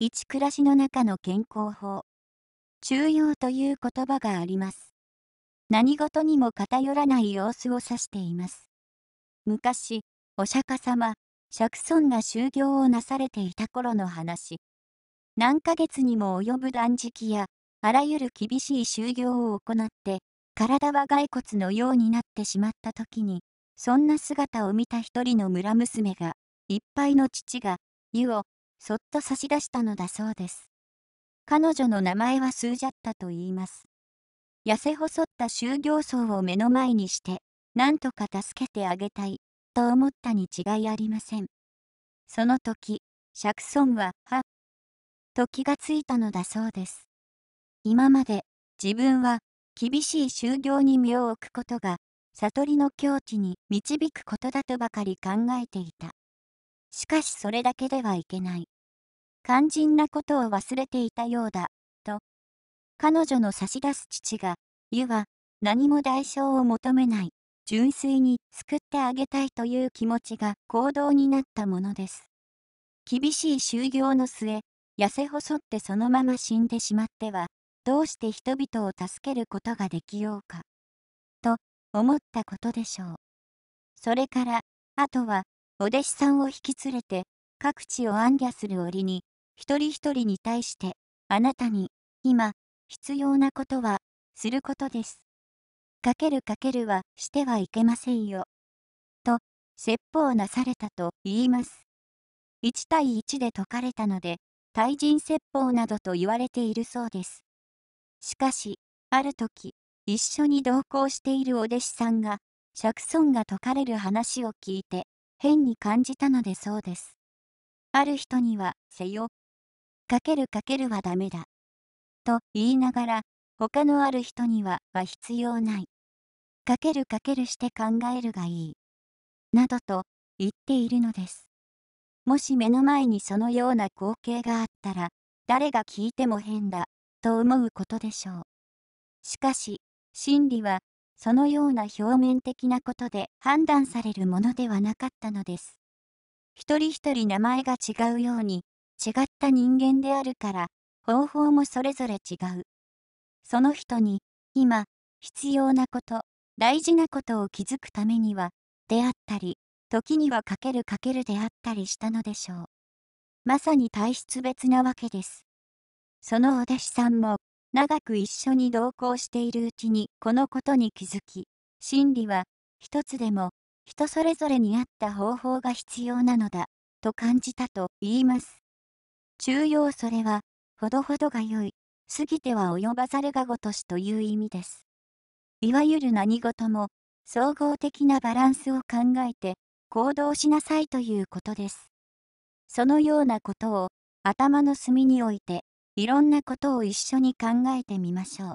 一暮らしの中の健康法。中庸という言葉があります。何事にも偏らない様子を指しています。昔、お釈迦様、釈尊が修行をなされていた頃の話。何ヶ月にも及ぶ断食や、あらゆる厳しい修行を行って、体は骸骨のようになってしまった時に、そんな姿を見た一人の村娘が、いっぱいの父が、湯をそっと差し出したのだそうです。彼女の名前はスージャッタと言います。痩せ細った就業層を目の前にして、なんとか助けてあげたい、と思ったに違いありません。その時、シャクソンは、は、と気がついたのだそうです。今まで、自分は、厳しい就業に身を置くことが、悟りの境地に導くことだとばかり考えていた。しかしそれだけではいけない。肝心なことを忘れていたようだ、と。彼女の差し出す父が、ゆは、何も代償を求めない、純粋に救ってあげたいという気持ちが行動になったものです。厳しい就業の末、痩せ細ってそのまま死んでしまっては、どうして人々を助けることができようか、と思ったことでしょう。それから、あとは、お弟子さんを引き連れて、各地を暗夜する折に、一人一人に対して、あなたに、今、必要なことは、することです。かけるかけるはしてはいけませんよ。と、説法なされたと言います。1対1で説かれたので、対人説法などと言われているそうです。しかし、ある時、一緒に同行しているお弟子さんが、釈尊が説かれる話を聞いて、変に感じたのでそうです。ある人には、せよ、かけるかけるはダメだ。と言いながら、他のある人にはは必要ない。かけるかけるして考えるがいい。などと言っているのです。もし目の前にそのような光景があったら、誰が聞いても変だ、と思うことでしょう。しかし、真理は、そのような表面的なことで判断されるものではなかったのです。一人一人名前が違うように、違った人間であるから方法もそれぞれ違うその人に今必要なこと大事なことを気づくためにはであったり時にはかけるかけるであったりしたのでしょうまさに体質別なわけですそのお弟子さんも長く一緒に同行しているうちにこのことに気づき真理は一つでも人それぞれに合った方法が必要なのだと感じたと言います中要それは、ほどほどが良い、過ぎては及ばざるがごとしという意味です。いわゆる何事も、総合的なバランスを考えて、行動しなさいということです。そのようなことを、頭の隅において、いろんなことを一緒に考えてみましょう。